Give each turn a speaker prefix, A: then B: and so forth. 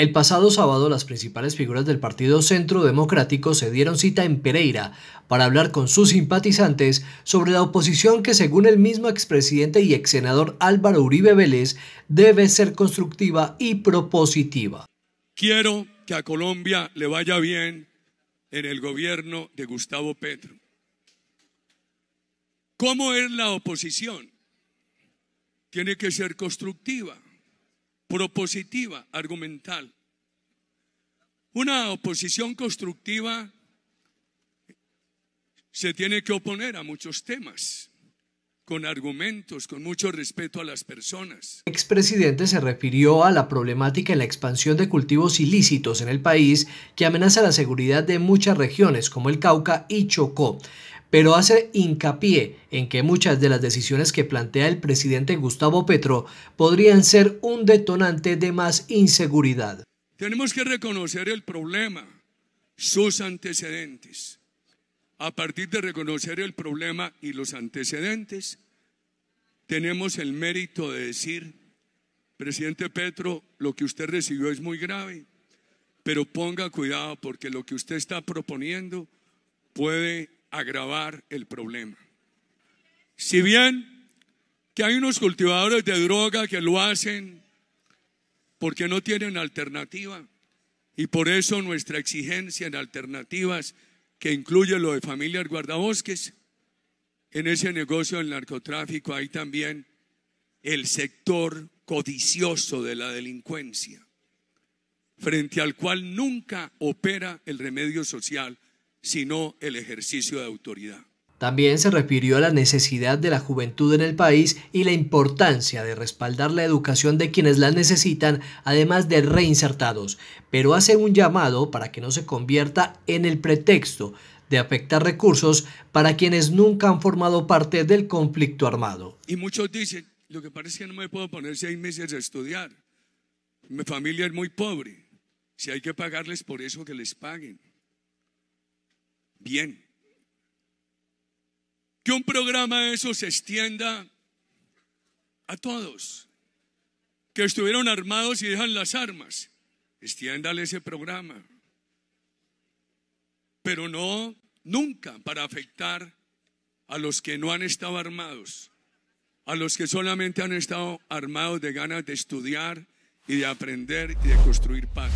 A: El pasado sábado las principales figuras del Partido Centro Democrático se dieron cita en Pereira para hablar con sus simpatizantes sobre la oposición que según el mismo expresidente y exsenador Álvaro Uribe Vélez debe ser constructiva y propositiva.
B: Quiero que a Colombia le vaya bien en el gobierno de Gustavo Petro. ¿Cómo es la oposición? Tiene que ser constructiva propositiva, argumental. Una oposición constructiva se tiene que oponer a muchos temas, con argumentos, con mucho respeto a las personas. El
A: expresidente se refirió a la problemática en la expansión de cultivos ilícitos en el país que amenaza la seguridad de muchas regiones como el Cauca y Chocó pero hace hincapié en que muchas de las decisiones que plantea el presidente Gustavo Petro podrían ser un detonante de más inseguridad.
B: Tenemos que reconocer el problema, sus antecedentes. A partir de reconocer el problema y los antecedentes, tenemos el mérito de decir, presidente Petro, lo que usted recibió es muy grave, pero ponga cuidado porque lo que usted está proponiendo puede agravar el problema. Si bien que hay unos cultivadores de droga que lo hacen porque no tienen alternativa y por eso nuestra exigencia en alternativas que incluye lo de familias guardabosques, en ese negocio del narcotráfico hay también el sector codicioso de la delincuencia, frente al cual nunca opera el remedio social sino el ejercicio de autoridad.
A: También se refirió a la necesidad de la juventud en el país y la importancia de respaldar la educación de quienes la necesitan, además de reinsertados, pero hace un llamado para que no se convierta en el pretexto de afectar recursos para quienes nunca han formado parte del conflicto armado.
B: Y muchos dicen, lo que parece que no me puedo poner seis meses a estudiar. Mi familia es muy pobre. Si hay que pagarles por eso, que les paguen bien. Que un programa de eso se extienda a todos. Que estuvieron armados y dejan las armas. Extiéndale ese programa. Pero no nunca para afectar a los que no han estado armados, a los que solamente han estado armados de ganas de estudiar y de aprender y de construir paz.